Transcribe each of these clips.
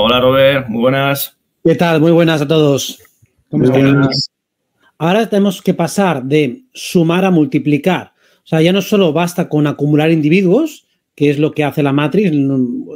Hola, Robert. Muy buenas. ¿Qué tal? Muy buenas a todos. Ahora tenemos que pasar de sumar a multiplicar. O sea, ya no solo basta con acumular individuos, que es lo que hace la matriz,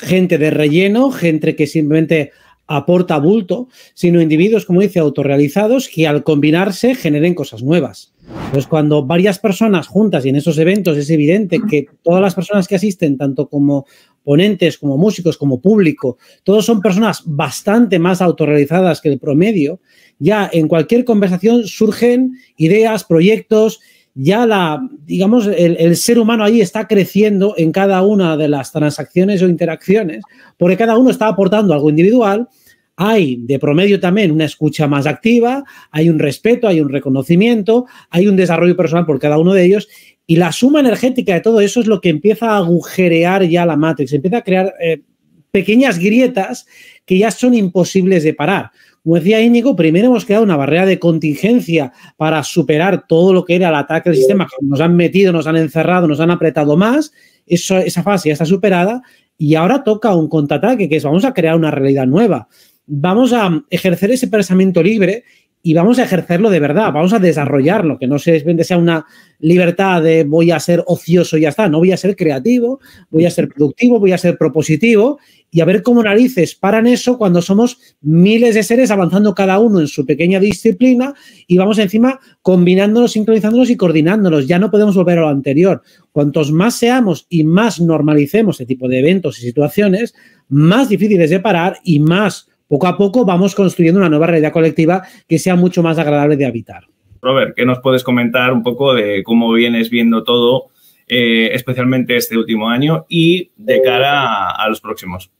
gente de relleno, gente que simplemente aporta bulto, sino individuos, como dice, autorrealizados que al combinarse generen cosas nuevas. Pues cuando varias personas juntas y en esos eventos es evidente que todas las personas que asisten, tanto como ponentes, como músicos, como público, todos son personas bastante más autorrealizadas que el promedio, ya en cualquier conversación surgen ideas, proyectos, ya la, digamos, el, ser humano ahí está creciendo en cada una de las transacciones o interacciones, porque cada uno está aportando algo individual hay de promedio también una escucha más activa, hay un respeto, hay un reconocimiento, hay un desarrollo personal por cada uno de ellos y la suma energética de todo eso es lo que empieza a agujerear ya la matrix, empieza a crear eh, pequeñas grietas que ya son imposibles de parar. Como decía Íñigo, primero hemos creado una barrera de contingencia para superar todo lo que era el ataque del sistema. Nos han metido, nos han encerrado, nos han apretado más. Eso, esa fase ya está superada y ahora toca un contraataque, que es vamos a crear una realidad nueva vamos a ejercer ese pensamiento libre y vamos a ejercerlo de verdad, vamos a desarrollarlo, que no sea una libertad de voy a ser ocioso y ya está, no voy a ser creativo, voy a ser productivo, voy a ser propositivo y a ver cómo narices paran eso cuando somos miles de seres avanzando cada uno en su pequeña disciplina y vamos encima combinándonos, sincronizándonos y coordinándonos, ya no podemos volver a lo anterior. Cuantos más seamos y más normalicemos ese tipo de eventos y situaciones, más difíciles de parar y más poco a poco vamos construyendo una nueva realidad colectiva que sea mucho más agradable de habitar. Robert, ¿qué nos puedes comentar un poco de cómo vienes viendo todo, eh, especialmente este último año y de cara a, a los próximos?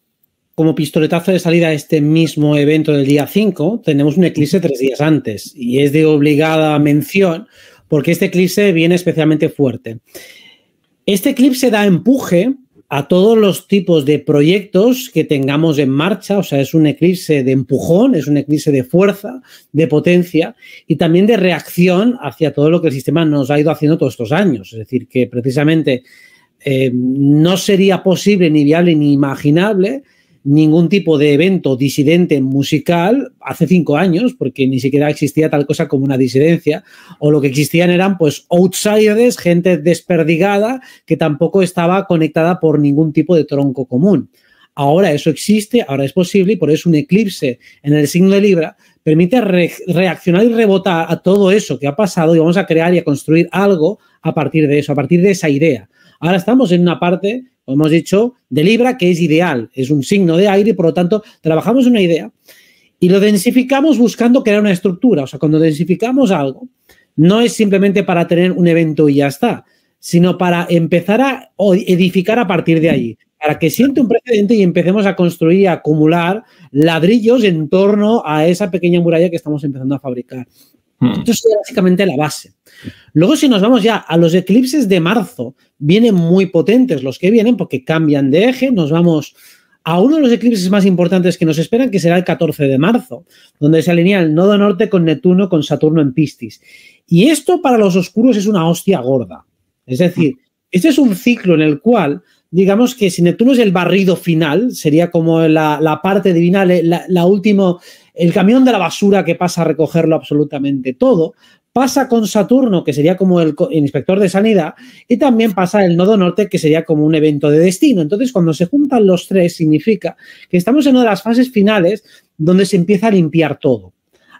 como pistoletazo de salida a este mismo evento del día 5, tenemos un eclipse tres días antes y es de obligada mención porque este eclipse viene especialmente fuerte. Este eclipse da empuje a todos los tipos de proyectos que tengamos en marcha, o sea, es un eclipse de empujón, es un eclipse de fuerza, de potencia y también de reacción hacia todo lo que el sistema nos ha ido haciendo todos estos años. Es decir, que precisamente eh, no sería posible ni viable ni imaginable ningún tipo de evento disidente musical hace cinco años, porque ni siquiera existía tal cosa como una disidencia, o lo que existían eran pues outsiders, gente desperdigada que tampoco estaba conectada por ningún tipo de tronco común. Ahora eso existe, ahora es posible y por eso un eclipse en el signo de Libra permite reaccionar y rebotar a todo eso que ha pasado y vamos a crear y a construir algo a partir de eso, a partir de esa idea. Ahora estamos en una parte hemos dicho de Libra, que es ideal, es un signo de aire, y, por lo tanto, trabajamos una idea y lo densificamos buscando crear una estructura. O sea, cuando densificamos algo, no es simplemente para tener un evento y ya está, sino para empezar a edificar a partir de allí, para que siente un precedente y empecemos a construir y acumular ladrillos en torno a esa pequeña muralla que estamos empezando a fabricar. Hmm. Esto es básicamente la base. Luego, si nos vamos ya a los eclipses de marzo, vienen muy potentes los que vienen porque cambian de eje. Nos vamos a uno de los eclipses más importantes que nos esperan, que será el 14 de marzo, donde se alinea el nodo norte con Neptuno, con Saturno en Pistis. Y esto para los oscuros es una hostia gorda. Es decir, este es un ciclo en el cual, digamos que si Neptuno es el barrido final, sería como la, parte divina, la, la el camión de la basura que pasa a recogerlo absolutamente todo, pasa con Saturno, que sería como el, inspector de sanidad, y también pasa el nodo norte, que sería como un evento de destino. Entonces, cuando se juntan los tres, significa que estamos en una de las fases finales donde se empieza a limpiar todo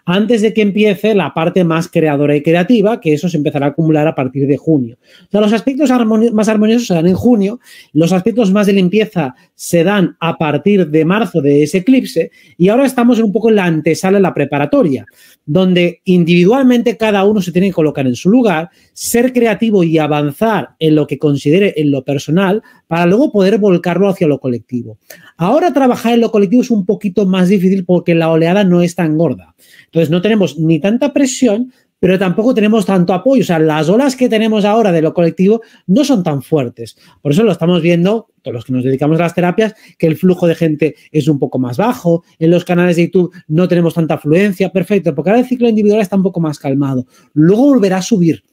antes de que empiece la parte más creadora y creativa, que eso se empezará a acumular a partir de junio. O sea, los aspectos más armoniosos se dan en junio, los aspectos más de limpieza se dan a partir de marzo de ese eclipse, y ahora estamos un poco en la antesala, en la preparatoria, donde individualmente cada uno se tiene que colocar en su lugar, ser creativo y avanzar en lo que considere en lo personal, para luego poder volcarlo hacia lo colectivo. Ahora trabajar en lo colectivo es un poquito más difícil porque la oleada no es tan gorda. Entonces no tenemos ni tanta presión, pero tampoco tenemos tanto apoyo. O sea, las olas que tenemos ahora de lo colectivo no son tan fuertes. Por eso lo estamos viendo, todos los que nos dedicamos a las terapias, que el flujo de gente es un poco más bajo, en los canales de YouTube no tenemos tanta afluencia, perfecto, porque ahora el ciclo individual está un poco más calmado. Luego volverá a subir.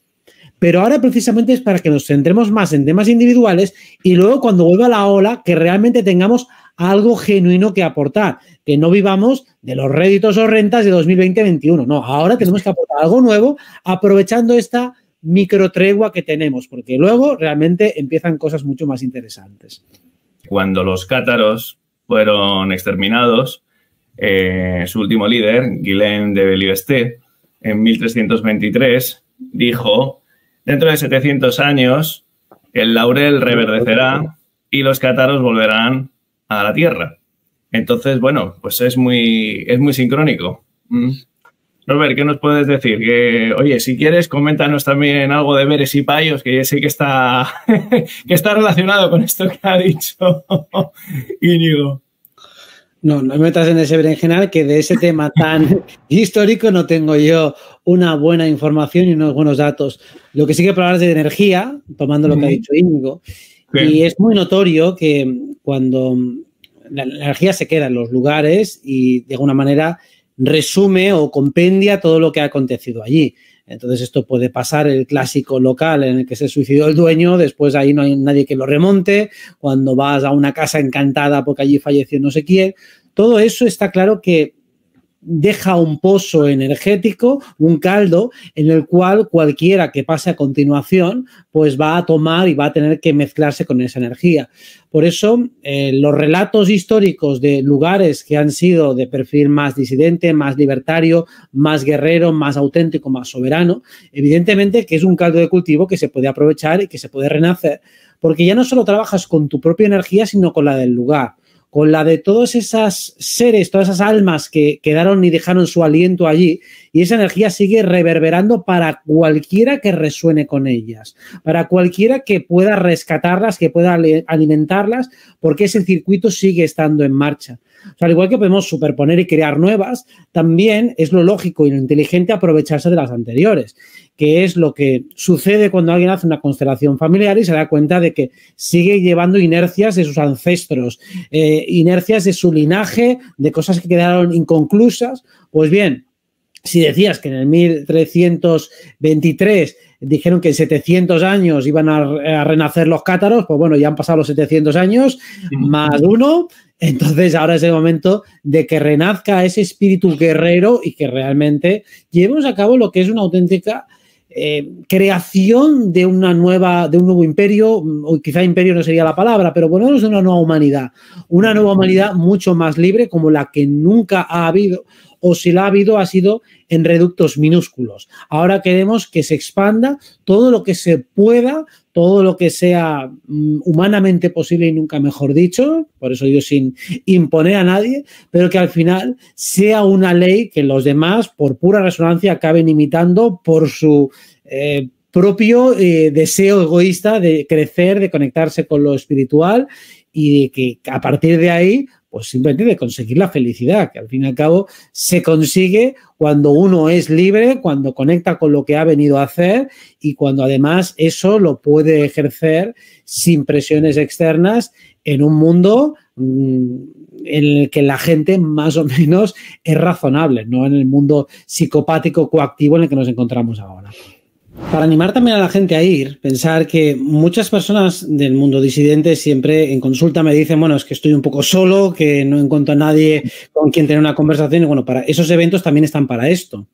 Pero ahora precisamente es para que nos centremos más en temas individuales y luego cuando vuelva la ola, que realmente tengamos algo genuino que aportar, que no vivamos de los réditos o rentas de 2020-2021. No, ahora tenemos que aportar algo nuevo aprovechando esta microtregua que tenemos, porque luego realmente empiezan cosas mucho más interesantes. Cuando los cátaros fueron exterminados, eh, su último líder, Guillem de Belivesté, en 1323, dijo Dentro de 700 años, el laurel reverdecerá y los cátaros volverán a la tierra. Entonces, bueno, pues es muy, es muy sincrónico. Mm. Robert, ¿qué nos puedes decir? Que, oye, si quieres, coméntanos también algo de Beres y Payos, que sé que está, que está relacionado con esto que ha dicho Íñigo. No, no me metas en ese berenjenal que de ese tema tan histórico no tengo yo una buena información y unos buenos datos. Lo que sí que hablar es de energía, tomando lo que ha dicho Íñigo, y es muy notorio que cuando la, energía se queda en los lugares y de alguna manera resume o compendia todo lo que ha acontecido allí. Entonces esto puede pasar, el clásico local en el que se suicidó el dueño, después ahí no hay nadie que lo remonte, cuando vas a una casa encantada porque allí falleció no sé quién. Todo eso está claro que deja un pozo energético, un caldo, en el cual cualquiera que pase a continuación, pues va a tomar y va a tener que mezclarse con esa energía. Por eso, eh, los relatos históricos de lugares que han sido de perfil más disidente, más libertario, más guerrero, más auténtico, más soberano, evidentemente que es un caldo de cultivo que se puede aprovechar y que se puede renacer, porque ya no solo trabajas con tu propia energía, sino con la del lugar con la de todos esos seres, todas esas almas que quedaron y dejaron su aliento allí, y esa energía sigue reverberando para cualquiera que resuene con ellas, para cualquiera que pueda rescatarlas, que pueda alimentarlas, porque ese circuito sigue estando en marcha al igual que podemos superponer y crear nuevas, también es lo lógico y lo inteligente aprovecharse de las anteriores, que es lo que sucede cuando alguien hace una constelación familiar y se da cuenta de que sigue llevando inercias de sus ancestros, eh, inercias de su linaje, de cosas que quedaron inconclusas. Pues bien, si decías que en el 1323 dijeron que en 700 años iban a, renacer los cátaros, pues bueno, ya han pasado los 700 años, más uno, entonces ahora es el momento de que renazca ese espíritu guerrero y que realmente llevemos a cabo lo que es una auténtica eh, creación de una nueva, de un nuevo imperio, o quizá imperio no sería la palabra, pero bueno, es una nueva humanidad, una nueva humanidad mucho más libre como la que nunca ha habido o si la ha habido ha sido en reductos minúsculos. Ahora queremos que se expanda todo lo que se pueda, todo lo que sea mm, humanamente posible y nunca mejor dicho, por eso yo sin imponer a nadie, pero que al final sea una ley que los demás, por pura resonancia, acaben imitando por su... Eh, propio eh, deseo egoísta de crecer, de conectarse con lo espiritual y de que a partir de ahí pues simplemente de conseguir la felicidad, que al fin y al cabo se consigue cuando uno es libre, cuando conecta con lo que ha venido a hacer y cuando además eso lo puede ejercer sin presiones externas en un mundo mm, en el que la gente más o menos es razonable, no en el mundo psicopático coactivo en el que nos encontramos ahora. Para animar también a la gente a ir, pensar que muchas personas del mundo disidente siempre en consulta me dicen, bueno, es que estoy un poco solo, que no encuentro a nadie con quien tener una conversación. Y bueno, para esos eventos también están para esto,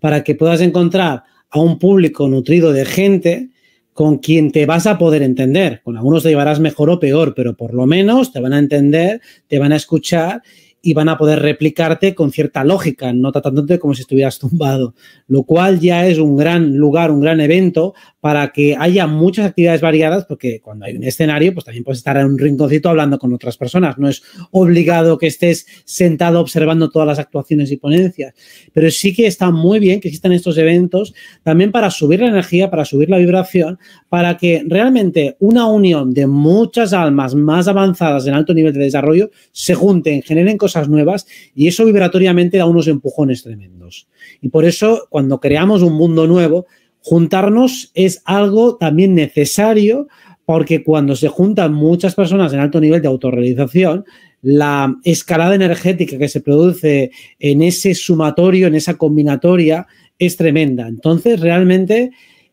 para que puedas encontrar a un público nutrido de gente con quien te vas a poder entender. Con algunos te llevarás mejor o peor, pero por lo menos te van a entender, te van a escuchar y van a poder replicarte con cierta lógica, no tratándote como si estuvieras tumbado, lo cual ya es un gran lugar, un gran evento para que haya muchas actividades variadas, porque cuando hay un escenario, pues también puedes estar en un rinconcito hablando con otras personas, no es obligado que estés sentado observando todas las actuaciones y ponencias, pero sí que está muy bien que existan estos eventos también para subir la energía, para subir la vibración, para que realmente una unión de muchas almas más avanzadas en alto nivel de desarrollo se junten, generen cosas nuevas y eso vibratoriamente da unos empujones tremendos. Y por eso, cuando creamos un mundo nuevo, juntarnos es algo también necesario porque cuando se juntan muchas personas en alto nivel de autorrealización, la escalada energética que se produce en ese sumatorio, en esa combinatoria, es tremenda. Entonces, realmente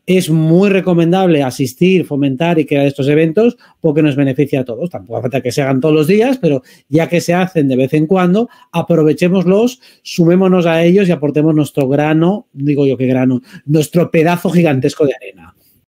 es muy recomendable asistir, fomentar y crear estos eventos porque nos beneficia a todos. Tampoco falta que se hagan todos los días, pero ya que se hacen de vez en cuando, aprovechémoslos, sumémonos a ellos y aportemos nuestro grano, digo yo que grano, nuestro pedazo gigantesco de arena.